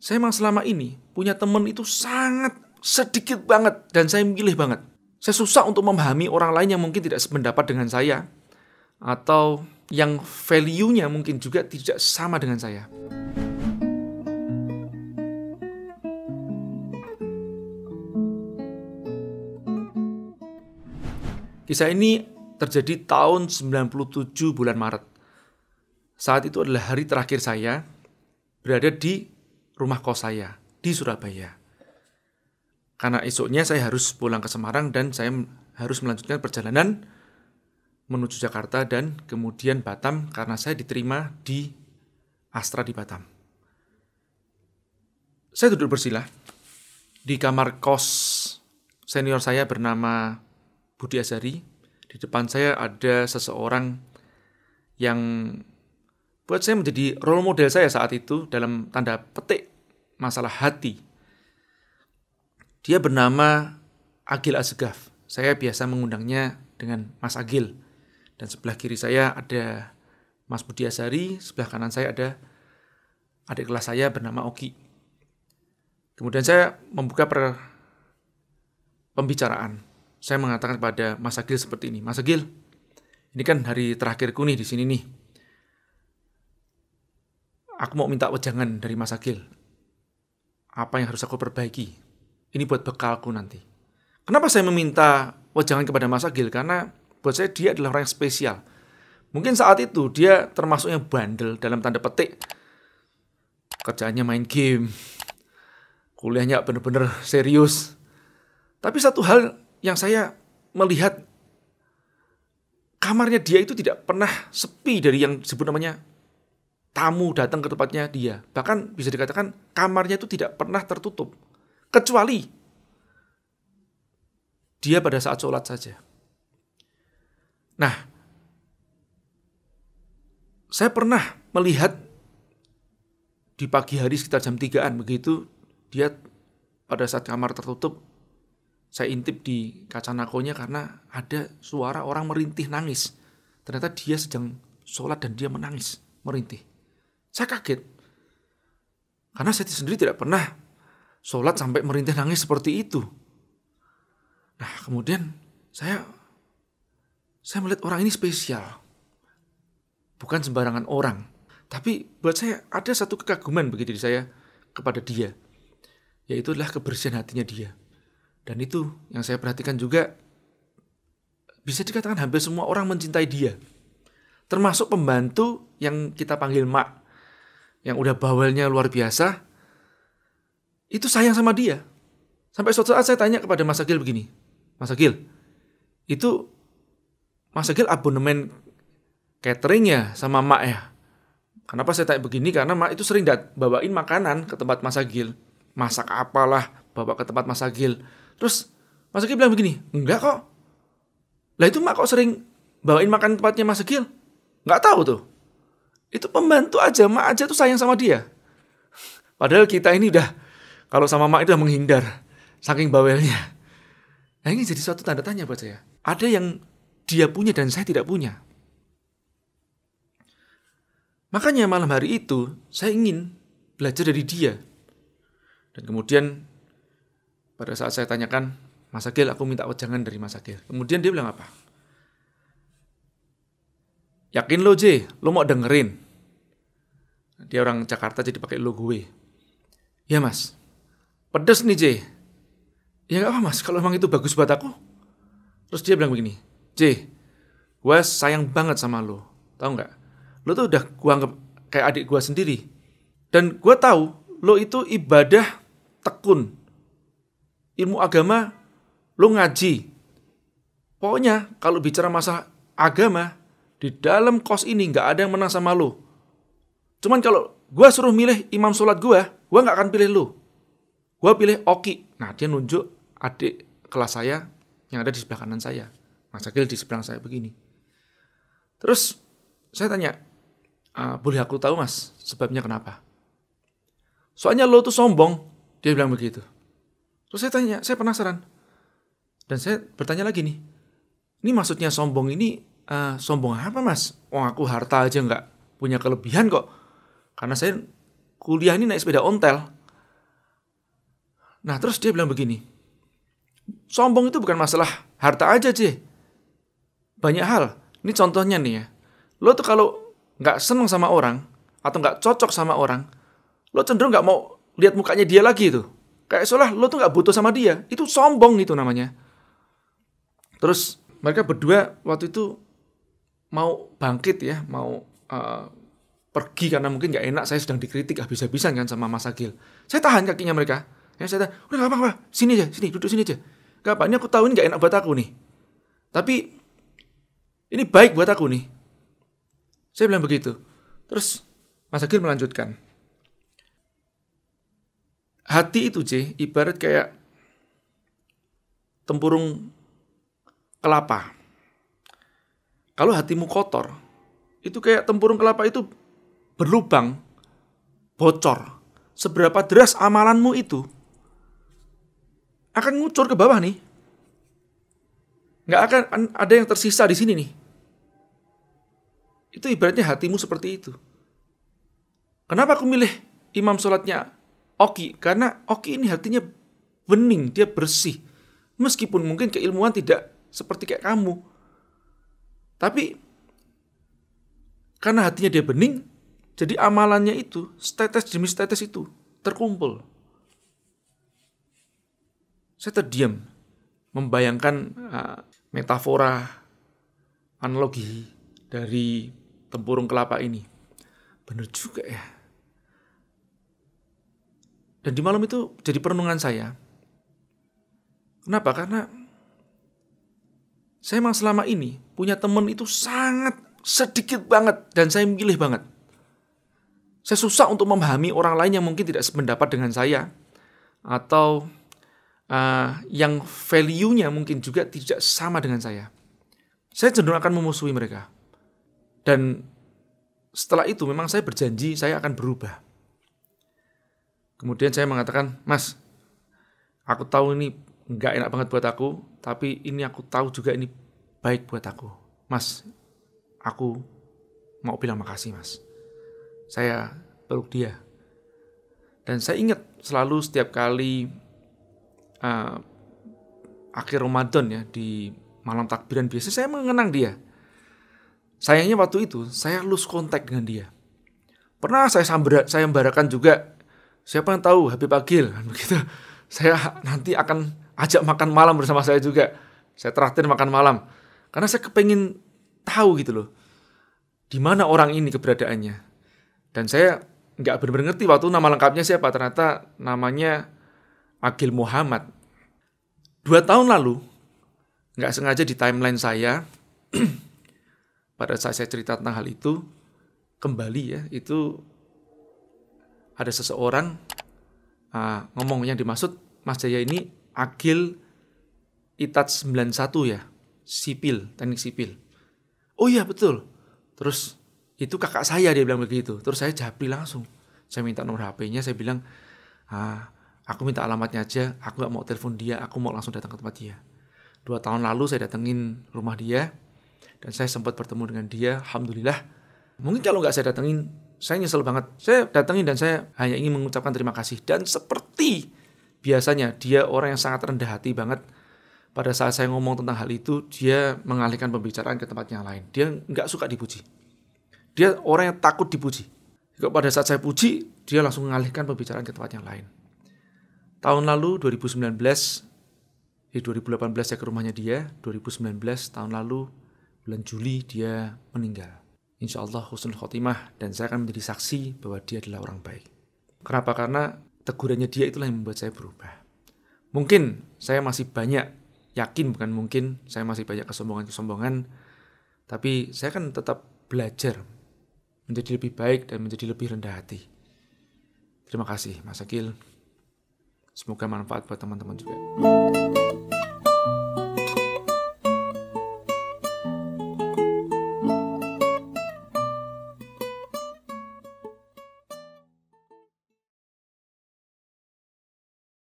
saya memang selama ini punya teman itu sangat sedikit banget dan saya milih banget. Saya susah untuk memahami orang lain yang mungkin tidak sependapat dengan saya atau yang value-nya mungkin juga tidak sama dengan saya. Kisah ini terjadi tahun 97 bulan Maret. Saat itu adalah hari terakhir saya berada di rumah kos saya di Surabaya. Karena esoknya saya harus pulang ke Semarang dan saya harus melanjutkan perjalanan menuju Jakarta dan kemudian Batam karena saya diterima di Astra di Batam. Saya duduk bersila di kamar kos senior saya bernama Budi Azari. Di depan saya ada seseorang yang buat saya menjadi role model saya saat itu dalam tanda petik masalah hati. Dia bernama Agil Azgaf. Saya biasa mengundangnya dengan Mas Agil. Dan sebelah kiri saya ada Mas Budi Asari, sebelah kanan saya ada adik kelas saya bernama Oki. Kemudian saya membuka per pembicaraan. Saya mengatakan kepada Mas Agil seperti ini, Mas Agil, ini kan hari terakhirku nih di sini nih. Aku mau minta wejangan dari Mas Agil apa yang harus aku perbaiki. Ini buat bekalku nanti. Kenapa saya meminta wejangan kepada Mas Agil? Karena buat saya dia adalah orang yang spesial. Mungkin saat itu dia termasuk yang bandel dalam tanda petik. Kerjaannya main game. Kuliahnya benar-benar serius. Tapi satu hal yang saya melihat kamarnya dia itu tidak pernah sepi dari yang disebut namanya tamu datang ke tempatnya dia. Bahkan bisa dikatakan kamarnya itu tidak pernah tertutup. Kecuali dia pada saat sholat saja. Nah, saya pernah melihat di pagi hari sekitar jam 3-an begitu dia pada saat kamar tertutup saya intip di kaca nakonya karena ada suara orang merintih nangis. Ternyata dia sedang sholat dan dia menangis, merintih. Saya kaget. Karena saya sendiri tidak pernah sholat sampai merintih nangis seperti itu. Nah kemudian saya saya melihat orang ini spesial. Bukan sembarangan orang. Tapi buat saya ada satu kekaguman bagi diri saya kepada dia. Yaitu adalah kebersihan hatinya dia. Dan itu yang saya perhatikan juga bisa dikatakan hampir semua orang mencintai dia. Termasuk pembantu yang kita panggil mak yang udah bawelnya luar biasa, itu sayang sama dia. Sampai suatu saat saya tanya kepada Mas Agil begini, Mas Agil, itu Mas Agil abonemen cateringnya sama Mak ya? Kenapa saya tanya begini? Karena Mak itu sering dat bawain makanan ke tempat Mas Agil. Masak apalah, bawa ke tempat Mas Agil. Terus Mas Agil bilang begini, enggak kok. Lah itu Mak kok sering bawain makan tempatnya Mas Agil? Enggak tahu tuh. Itu pembantu aja, mak aja tuh sayang sama dia. Padahal kita ini udah, kalau sama mak itu udah menghindar. Saking bawelnya. Nah ini jadi suatu tanda tanya buat saya. Ada yang dia punya dan saya tidak punya. Makanya malam hari itu saya ingin belajar dari dia. Dan kemudian pada saat saya tanyakan, Mas Agil, aku minta wejangan dari Mas Agil. Kemudian dia bilang apa? Yakin lo J, lo mau dengerin? Dia orang Jakarta jadi pakai lo gue. Ya mas, pedes nih J. Ya gak apa mas, kalau emang itu bagus buat aku. Terus dia bilang begini, J, gue sayang banget sama lo, tau gak? Lo tuh udah gue anggap kayak adik gue sendiri. Dan gue tahu lo itu ibadah tekun. Ilmu agama, lo ngaji. Pokoknya kalau bicara masalah agama, di dalam kos ini nggak ada yang menang sama lu. Cuman kalau gue suruh milih imam sholat gue, gue nggak akan pilih lu. Gue pilih Oki. Nah dia nunjuk adik kelas saya yang ada di sebelah kanan saya. Mas Akil di seberang saya begini. Terus saya tanya, ah, boleh aku tahu mas sebabnya kenapa? Soalnya lo tuh sombong, dia bilang begitu. Terus saya tanya, saya penasaran. Dan saya bertanya lagi nih, ini maksudnya sombong ini uh, sombong apa mas? Wong aku harta aja nggak punya kelebihan kok. Karena saya kuliah ini naik sepeda ontel. Nah terus dia bilang begini, sombong itu bukan masalah harta aja sih. Banyak hal. Ini contohnya nih ya. Lo tuh kalau nggak seneng sama orang atau nggak cocok sama orang, lo cenderung nggak mau lihat mukanya dia lagi itu. Kayak seolah lo tuh nggak butuh sama dia. Itu sombong itu namanya. Terus mereka berdua waktu itu mau bangkit ya, mau uh, pergi karena mungkin nggak enak saya sedang dikritik habis-habisan kan sama Mas Agil. Saya tahan kakinya mereka. Ya saya tahan, udah apa apa, sini aja, sini duduk sini aja. Gak apa, ini aku tahu ini nggak enak buat aku nih. Tapi ini baik buat aku nih. Saya bilang begitu. Terus Mas Agil melanjutkan. Hati itu C ibarat kayak tempurung kelapa kalau hatimu kotor, itu kayak tempurung kelapa itu berlubang, bocor. Seberapa deras amalanmu itu akan ngucur ke bawah nih. Nggak akan ada yang tersisa di sini nih. Itu ibaratnya hatimu seperti itu. Kenapa aku milih imam sholatnya Oki? Karena Oki ini hatinya bening, dia bersih. Meskipun mungkin keilmuan tidak seperti kayak kamu. Tapi karena hatinya dia bening, jadi amalannya itu status demi status itu terkumpul. Saya terdiam membayangkan uh, metafora analogi dari tempurung kelapa ini. Benar juga ya. Dan di malam itu jadi perenungan saya. Kenapa? Karena saya memang selama ini punya teman itu sangat sedikit banget dan saya milih banget. Saya susah untuk memahami orang lain yang mungkin tidak sependapat dengan saya atau uh, yang value-nya mungkin juga tidak sama dengan saya. Saya cenderung akan memusuhi mereka. Dan setelah itu memang saya berjanji saya akan berubah. Kemudian saya mengatakan, Mas, aku tahu ini nggak enak banget buat aku, tapi ini aku tahu juga ini baik buat aku. Mas, aku mau bilang makasih mas. Saya peluk dia. Dan saya ingat selalu setiap kali uh, akhir Ramadan ya di malam takbiran biasa saya mengenang dia. Sayangnya waktu itu saya lose kontak dengan dia. Pernah saya sambar, saya embarakan juga siapa yang tahu Habib Agil begitu. Saya nanti akan ajak makan malam bersama saya juga. Saya traktir makan malam. Karena saya kepengen tahu gitu loh. Di mana orang ini keberadaannya. Dan saya nggak benar-benar ngerti waktu nama lengkapnya siapa. Ternyata namanya Agil Muhammad. Dua tahun lalu, nggak sengaja di timeline saya, pada saat saya cerita tentang hal itu, kembali ya, itu ada seseorang uh, ngomong yang dimaksud Mas Jaya ini Agil Itat 91 ya, sipil, teknik sipil. Oh iya betul. Terus itu kakak saya dia bilang begitu. Terus saya japri langsung. Saya minta nomor HP-nya, saya bilang, ah, aku minta alamatnya aja, aku gak mau telepon dia, aku mau langsung datang ke tempat dia. Dua tahun lalu saya datengin rumah dia, dan saya sempat bertemu dengan dia, Alhamdulillah. Mungkin kalau nggak saya datengin, saya nyesel banget. Saya datengin dan saya hanya ingin mengucapkan terima kasih. Dan seperti biasanya dia orang yang sangat rendah hati banget. Pada saat saya ngomong tentang hal itu, dia mengalihkan pembicaraan ke tempat yang lain. Dia nggak suka dipuji. Dia orang yang takut dipuji. Pada saat saya puji, dia langsung mengalihkan pembicaraan ke tempat yang lain. Tahun lalu 2019, di 2018 saya ke rumahnya dia, 2019 tahun lalu bulan Juli dia meninggal. Insya Allah husnul khotimah dan saya akan menjadi saksi bahwa dia adalah orang baik. Kenapa? Karena tegurannya dia itulah yang membuat saya berubah. Mungkin saya masih banyak yakin bukan mungkin saya masih banyak kesombongan-kesombongan tapi saya kan tetap belajar menjadi lebih baik dan menjadi lebih rendah hati. Terima kasih Mas Akil. Semoga manfaat buat teman-teman juga.